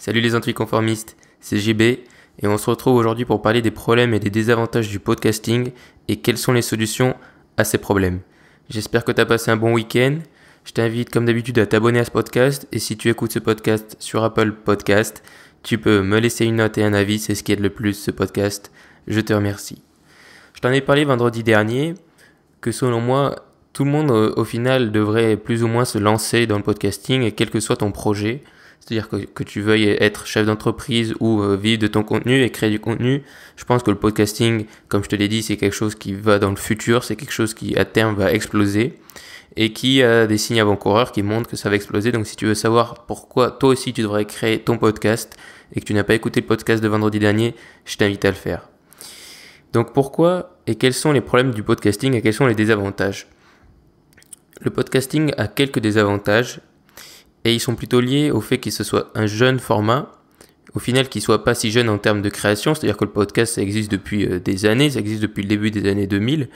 Salut les anticonformistes, c'est JB et on se retrouve aujourd'hui pour parler des problèmes et des désavantages du podcasting et quelles sont les solutions à ces problèmes. J'espère que tu as passé un bon week-end. Je t'invite comme d'habitude à t'abonner à ce podcast et si tu écoutes ce podcast sur Apple Podcast, tu peux me laisser une note et un avis, c'est ce qui aide le plus ce podcast. Je te remercie. Je t'en ai parlé vendredi dernier que selon moi, tout le monde au final devrait plus ou moins se lancer dans le podcasting et quel que soit ton projet. C'est-à-dire que, tu veuilles être chef d'entreprise ou euh, vivre de ton contenu et créer du contenu, je pense que le podcasting, comme je te l'ai dit, c'est quelque chose qui va dans le futur, c'est quelque chose qui à terme va exploser et qui a des signes avant-coureurs qui montrent que ça va exploser. Donc si tu veux savoir pourquoi toi aussi tu devrais créer ton podcast et que tu n'as pas écouté le podcast de vendredi dernier, je t'invite à le faire. Donc pourquoi et quels sont les problèmes du podcasting et quels sont les désavantages Le podcasting a quelques désavantages et ils sont plutôt liés au fait qu'il ce soit un jeune format, au final qu'il soit pas si jeune en termes de création, c'est-à-dire que le podcast ça existe depuis euh, des années, ça existe depuis le début des années 2000,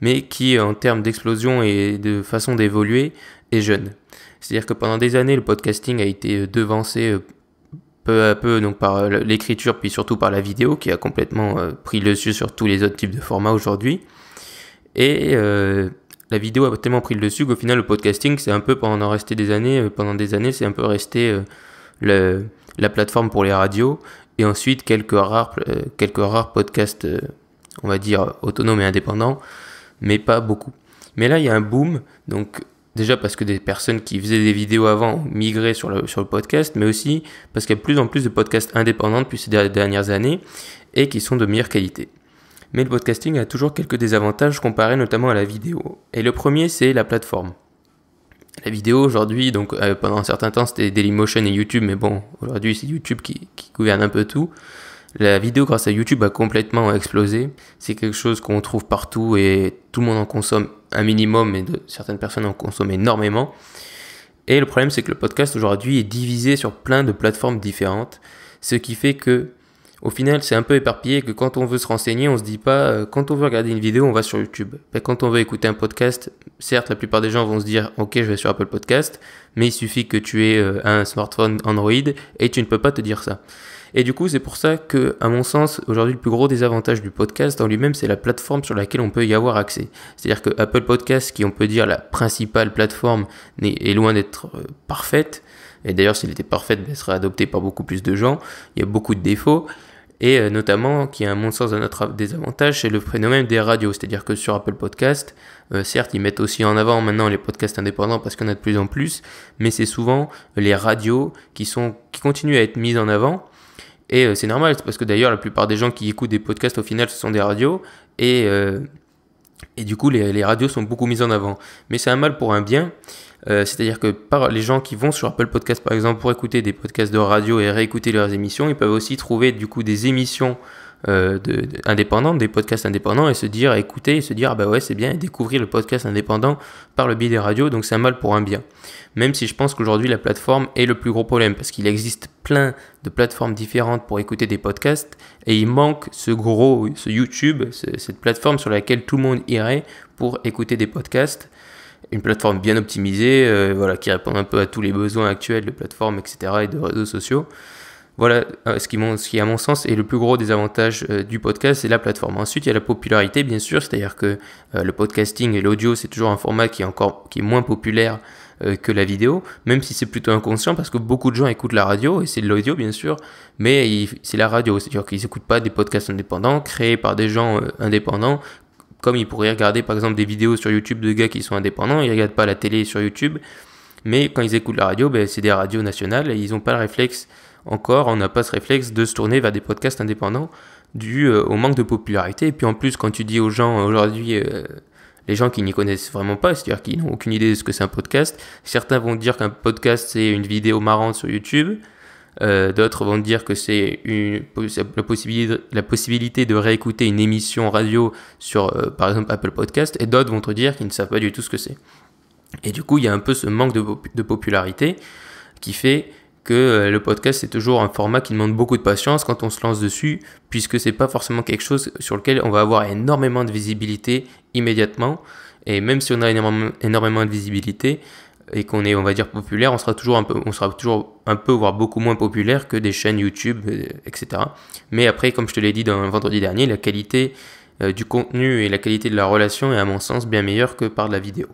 mais qui en termes d'explosion et de façon d'évoluer est jeune. C'est-à-dire que pendant des années le podcasting a été euh, devancé euh, peu à peu donc par l'écriture puis surtout par la vidéo qui a complètement pris le dessus sur tous les autres types de formats aujourd'hui. Et la vidéo a tellement pris le dessus qu'au final, le podcasting, c'est un peu pendant resté des années, euh, pendant des années, c'est un peu resté euh, le, la plateforme pour les radios et ensuite quelques rares, euh, quelques rares podcasts, on va dire, autonomes et indépendants, mais pas beaucoup. Mais là, il y a un boom, donc déjà parce que des personnes qui faisaient des vidéos avant ont sur le, sur le podcast, mais aussi parce qu'il y a de plus en plus de podcasts indépendants depuis ces dernières années et qui sont de meilleure qualité. Mais le podcasting a toujours quelques désavantages comparés notamment à la vidéo. Et le premier, c'est la plateforme. La vidéo aujourd'hui, donc euh, pendant un certain temps c'était Dailymotion et YouTube, mais bon, aujourd'hui c'est YouTube qui, gouverne un peu tout. La vidéo grâce à YouTube a complètement explosé. C'est quelque chose qu'on trouve partout et tout le monde en consomme un minimum et certaines personnes en consomment énormément. Et le problème c'est que le podcast aujourd'hui est divisé sur plein de plateformes différentes, ce qui fait que au final, c'est un peu éparpillé que quand on veut se renseigner, on se dit pas, euh, quand on veut regarder une vidéo, on va sur YouTube. Ben, quand on veut écouter un podcast, certes, la plupart des gens vont se dire, ok, je vais sur Apple Podcast, mais il suffit que tu aies euh, un smartphone Android et tu ne peux pas te dire ça. Et du coup, c'est pour ça que, à mon sens, aujourd'hui, le plus gros désavantage du podcast en lui-même, c'est la plateforme sur laquelle on peut y avoir accès. C'est-à-dire que Apple Podcast, qui on peut dire la principale plateforme, est loin d'être euh, parfaite. Et d'ailleurs, s'il était parfaite, ben, elle serait adoptée par beaucoup plus de gens. Il y a beaucoup de défauts et euh, notamment qui a un mon sens à notre désavantage, c'est le phénomène des radios, c'est-à-dire que sur Apple Podcast, euh, certes ils mettent aussi en avant maintenant les podcasts indépendants parce qu'il y en a de plus en plus, mais c'est souvent les radios qui, sont, qui continuent à être mises en avant, et euh, c'est normal, c'est parce que d'ailleurs la plupart des gens qui écoutent des podcasts au final ce sont des radios, et... Et du coup, les, radios sont beaucoup mises en avant. Mais c'est un mal pour un bien. Euh, c'est-à-dire que les gens qui vont sur Apple Podcasts, par exemple, pour écouter des podcasts de radio et réécouter leurs émissions, ils peuvent aussi trouver du coup des émissions euh, indépendants, des podcasts indépendants, et se dire, écouter, et se dire, ah bah ouais, c'est bien, découvrir le podcast indépendant par le biais des radios, donc c'est un mal pour un bien. Même si je pense qu'aujourd'hui, la plateforme est le plus gros problème, parce qu'il existe plein de plateformes différentes pour écouter des podcasts, et il manque ce gros, ce YouTube, cette plateforme sur laquelle tout le monde irait pour écouter des podcasts une plateforme bien optimisée, euh, voilà, qui répond un peu à tous les besoins actuels de plateformes, etc., et de réseaux sociaux. Voilà euh, ce qui, à mon sens, est le plus gros des avantages euh, du podcast, c'est la plateforme. Ensuite, il y a la popularité, bien sûr, c'est-à-dire que euh, le podcasting et l'audio, c'est toujours un format qui est, encore, qui est moins populaire que la vidéo, même si c'est plutôt inconscient parce que beaucoup de gens écoutent la radio et c'est de l'audio bien sûr, mais c'est la radio, c'est-à-dire qu'ils n'écoutent pas des podcasts indépendants créés par des gens indépendants, comme ils pourraient regarder par exemple des vidéos sur YouTube de gars qui sont indépendants, ils regardent pas la télé sur YouTube, mais quand ils écoutent la radio, ben, c'est des radios nationales et ils n'ont pas le réflexe encore, on n'a pas ce réflexe de se tourner vers des podcasts indépendants dû euh, au manque de popularité. Et puis en plus, quand tu dis aux gens euh, aujourd'hui, euh, les gens qui n'y connaissent vraiment pas, c'est-à-dire qui n'ont aucune idée de ce que c'est un podcast, certains vont dire qu'un podcast c'est une vidéo marrante sur YouTube. D'autres vont dire que c'est la possibilité, la possibilité de réécouter une émission radio sur, par exemple, Apple Podcast, et d'autres vont te dire qu'ils ne savent pas du tout ce que c'est. Et du coup, il y a un peu ce manque de popularité qui fait que euh, le podcast c'est toujours un format qui demande beaucoup de patience quand on se lance dessus, puisque c'est pas forcément quelque chose sur lequel on va avoir énormément de visibilité immédiatement. Et même si on a énormément, de visibilité et qu'on est, on va dire, populaire, on sera toujours un peu, on sera toujours un peu, voire beaucoup moins populaire que des chaînes YouTube, euh, etc. Mais après, comme je te l'ai dit dans vendredi dernier, la qualité euh, du contenu et la qualité de la relation est à mon sens bien meilleure que par de la vidéo.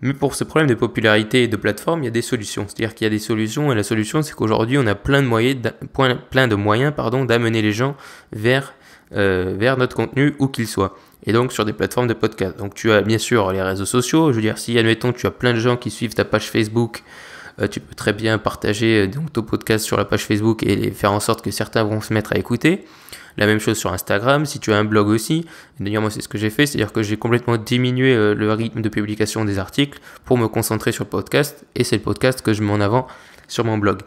Mais pour ce problème de popularité et de plateforme, il y a des solutions. C'est-à-dire qu'il y a des solutions et la solution, c'est qu'aujourd'hui, on a plein de moyens, plein de moyens, pardon, d'amener les gens vers euh, vers notre contenu où qu'il soit. Et donc sur des plateformes de podcast. Donc tu as bien sûr les réseaux sociaux. Je veux dire, si admettons tu as plein de gens qui suivent ta page Facebook euh, tu peux très bien partager euh, donc, ton podcast sur la page Facebook et faire en sorte que certains vont se mettre à écouter. La même chose sur Instagram, si tu as un blog aussi. D'ailleurs, moi, c'est ce que j'ai fait, c'est-à-dire que j'ai complètement diminué euh, le rythme de publication des articles pour me concentrer sur le podcast, et c'est le podcast que je mets en avant sur mon blog.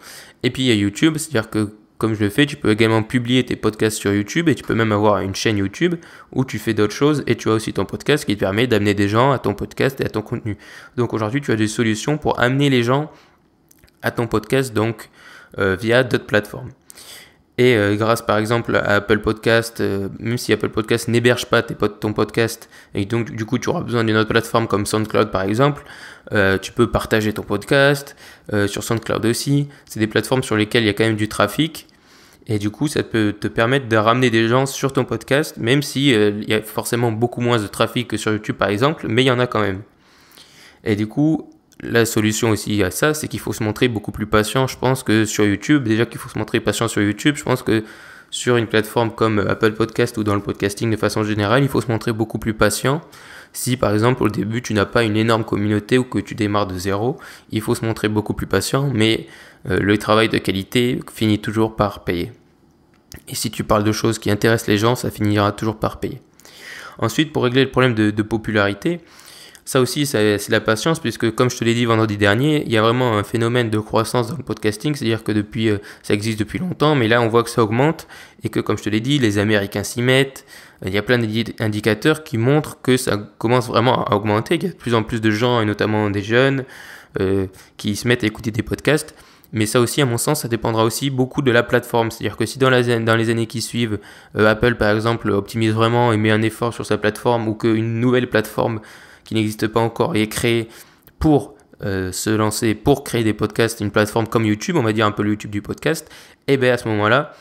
Et puis, il y a YouTube, c'est-à-dire que comme je le fais, tu peux également publier tes podcasts sur YouTube et tu peux même avoir une chaîne YouTube où tu fais d'autres choses et tu as aussi ton podcast qui te permet d'amener des gens à ton podcast et à ton contenu. Donc aujourd'hui, tu as des solutions pour amener les gens à ton podcast donc euh, via d'autres plateformes. Et euh, grâce par exemple à Apple Podcast, euh, même si Apple Podcast n'héberge pas tes ton podcast, et donc du coup tu auras besoin d'une autre plateforme comme SoundCloud par exemple, tu peux partager ton podcast sur SoundCloud aussi. C'est des plateformes sur lesquelles il y a quand même du trafic. Et du coup, ça peut te permettre de ramener des gens sur ton podcast, même si il y a forcément beaucoup moins de trafic que sur YouTube par exemple, mais il y en a quand même. Et du coup, la solution aussi à ça, c'est qu'il faut se montrer beaucoup plus patient, je pense, que sur YouTube. Déjà qu'il faut se montrer patient sur YouTube, je pense que sur une plateforme comme Apple Podcast ou dans le podcasting de façon générale, il faut se montrer beaucoup plus patient. Si par exemple au début tu n'as pas une énorme communauté ou que tu démarres de zéro, il faut se montrer beaucoup plus patient, mais euh, le travail de qualité finit toujours par payer. Et si tu parles de choses qui intéressent les gens, ça finira toujours par payer. Ensuite, pour régler le problème de popularité, ça aussi, c'est la patience, puisque comme je te l'ai dit vendredi dernier, il y a vraiment un phénomène de croissance dans le podcasting, c'est-à-dire que depuis, euh, ça existe depuis longtemps, mais là on voit que ça augmente et que, comme je te l'ai dit, les Américains s'y mettent. Euh, il y a plein d'indicateurs qui montrent que ça commence vraiment à augmenter, qu'il y a de plus en plus de gens, et notamment des jeunes, euh, qui se mettent à écouter des podcasts. Mais ça aussi, à mon sens, ça dépendra aussi beaucoup de la plateforme. C'est-à-dire que si dans, les années qui suivent, Apple, par exemple, optimise vraiment et met un effort sur sa plateforme ou qu'une nouvelle plateforme n'existe pas encore et est créé pour euh, se lancer, pour créer des podcasts, une plateforme comme YouTube, on va dire un peu le YouTube du podcast, et eh bien à ce moment-là,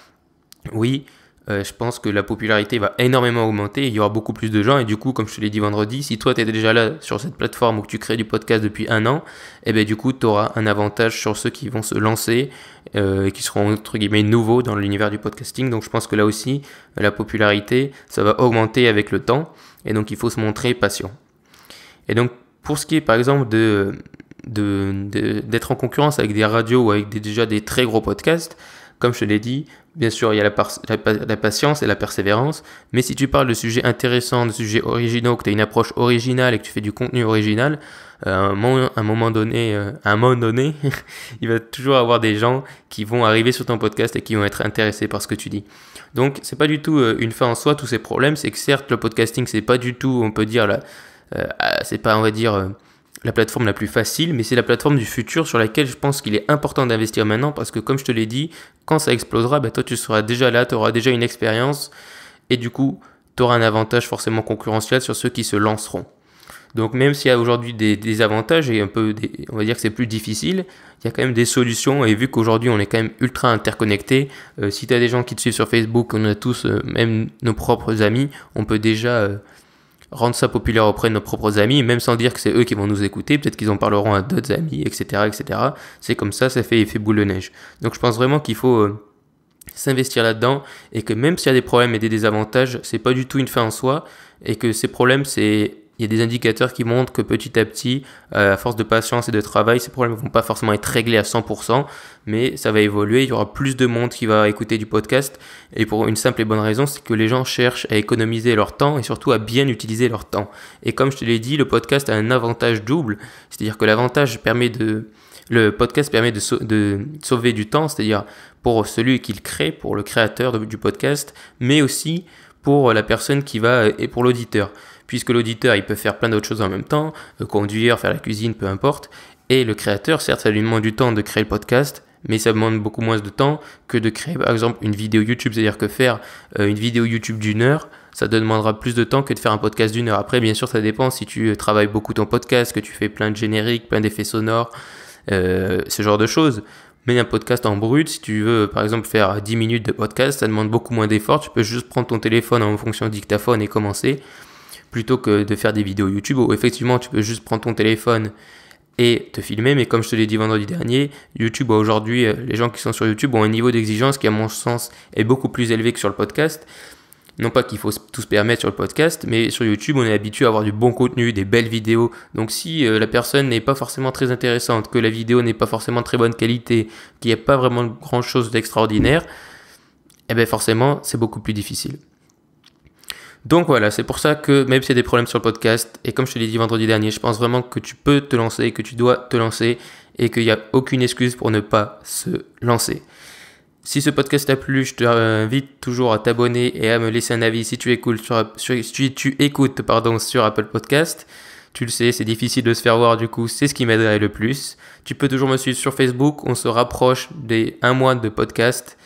oui, euh, je pense que la popularité va énormément augmenter, il y aura beaucoup plus de gens, et du coup, comme je te l'ai dit vendredi, si toi tu es déjà là sur cette plateforme ou que tu crées du podcast depuis un an, et eh bien du coup, tu auras un avantage sur ceux qui vont se lancer euh, et qui seront entre guillemets nouveaux dans l'univers du podcasting. Donc je pense que là aussi, la popularité, ça va augmenter avec le temps, et donc il faut se montrer patient. Et donc, pour ce qui est par exemple de, d'être en concurrence avec des radios ou avec des, déjà des très gros podcasts, comme je te l'ai dit, bien sûr, il y a la, patience et la persévérance, mais si tu parles de sujets intéressants, de sujets originaux, que tu as une approche originale et que tu fais du contenu original, euh, à, un moment, donné, euh, un moment donné il va toujours avoir des gens qui vont arriver sur ton podcast et qui vont être intéressés par ce que tu dis. Donc, c'est pas du tout euh, une fin en soi, tous ces problèmes, c'est que certes, le podcasting, c'est pas du tout, on peut dire, la, euh, ah, c'est pas, on va dire, euh, la plateforme la plus facile, mais c'est la plateforme du futur sur laquelle je pense qu'il est important d'investir maintenant parce que, comme je te l'ai dit, quand ça explosera, bah, toi tu seras déjà là, tu auras déjà une expérience et du coup, tu auras un avantage forcément concurrentiel sur ceux qui se lanceront. Donc même s'il y a aujourd'hui des, avantages et un peu, des, on va dire que c'est plus difficile, il y a quand même des solutions et vu qu'aujourd'hui on est quand même ultra interconnecté, euh, si tu as des gens qui te suivent sur Facebook, on a tous même nos propres amis, on peut déjà rendre ça populaire auprès de nos propres amis, même sans dire que c'est eux qui vont nous écouter, peut-être qu'ils en parleront à d'autres amis, etc. etc. C'est comme ça, ça fait effet boule de neige. Donc je pense vraiment qu'il faut euh, s'investir là-dedans et que même s'il y a des problèmes et des désavantages, c'est pas du tout une fin en soi et que ces problèmes, c'est il y a des indicateurs qui montrent que petit à petit, euh, à force de patience et de travail, ces problèmes ne vont pas forcément être réglés à 100%, mais ça va évoluer, il y aura plus de monde qui va écouter du podcast, et pour une simple et bonne raison, c'est que les gens cherchent à économiser leur temps et surtout à bien utiliser leur temps. Et comme je te l'ai dit, le podcast a un avantage double, c'est-à-dire que l'avantage permet de... Le podcast permet de, sauver du temps, c'est-à-dire pour celui qui le crée, pour le créateur du podcast, mais aussi pour la personne qui va et pour l'auditeur puisque l'auditeur, il peut faire plein d'autres choses en même temps, euh, conduire, faire la cuisine, peu importe. Et le créateur, certes, ça lui demande du temps de créer le podcast, mais ça demande beaucoup moins de temps que de créer, par exemple, une vidéo YouTube. C'est-à-dire que faire euh, une vidéo YouTube d'une heure, ça te demandera plus de temps que de faire un podcast d'une heure. Après, bien sûr, ça dépend si tu euh, travailles beaucoup ton podcast, que tu fais plein de génériques, plein d'effets sonores, ce genre de choses. Mais un podcast en brut, si tu veux par exemple faire 10 minutes de podcast, ça demande beaucoup moins d'efforts. Tu peux juste prendre ton téléphone en fonction dictaphone et commencer plutôt que de faire des vidéos YouTube où effectivement tu peux juste prendre ton téléphone et te filmer. Mais comme je te l'ai dit vendredi dernier, YouTube aujourd'hui, euh, les gens qui sont sur YouTube ont un niveau d'exigence qui, à mon sens, est beaucoup plus élevé que sur le podcast. Non pas qu'il faut tout se permettre sur le podcast, mais sur YouTube, on est habitué à avoir du bon contenu, des belles vidéos. Donc si euh, la personne n'est pas forcément très intéressante, que la vidéo n'est pas forcément de très bonne qualité, qu'il n'y a pas vraiment grand-chose d'extraordinaire, eh bien forcément, c'est beaucoup plus difficile. Donc voilà, c'est pour ça que même s'il y a des problèmes sur le podcast, et comme je te l'ai dit vendredi dernier, je pense vraiment que tu peux te lancer, que tu dois te lancer, et qu'il n'y a aucune excuse pour ne pas se lancer. Si ce podcast t'a plu, je t'invite toujours à t'abonner et à me laisser un avis si tu écoutes sur, tu écoutes, sur Apple Podcast. Tu le sais, c'est difficile de se faire voir, du coup, c'est ce qui m'aiderait le plus. Tu peux toujours me suivre sur Facebook, on se rapproche des un mois de podcast.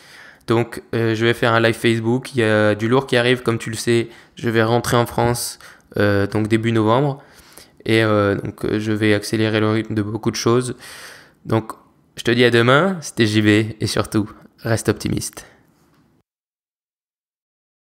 Donc euh, je vais faire un live Facebook, il y a du lourd qui arrive comme tu le sais, je vais rentrer en France euh, donc début novembre et euh, donc je vais accélérer le rythme de beaucoup de choses. Donc je te dis à demain, c'était JB et surtout reste optimiste.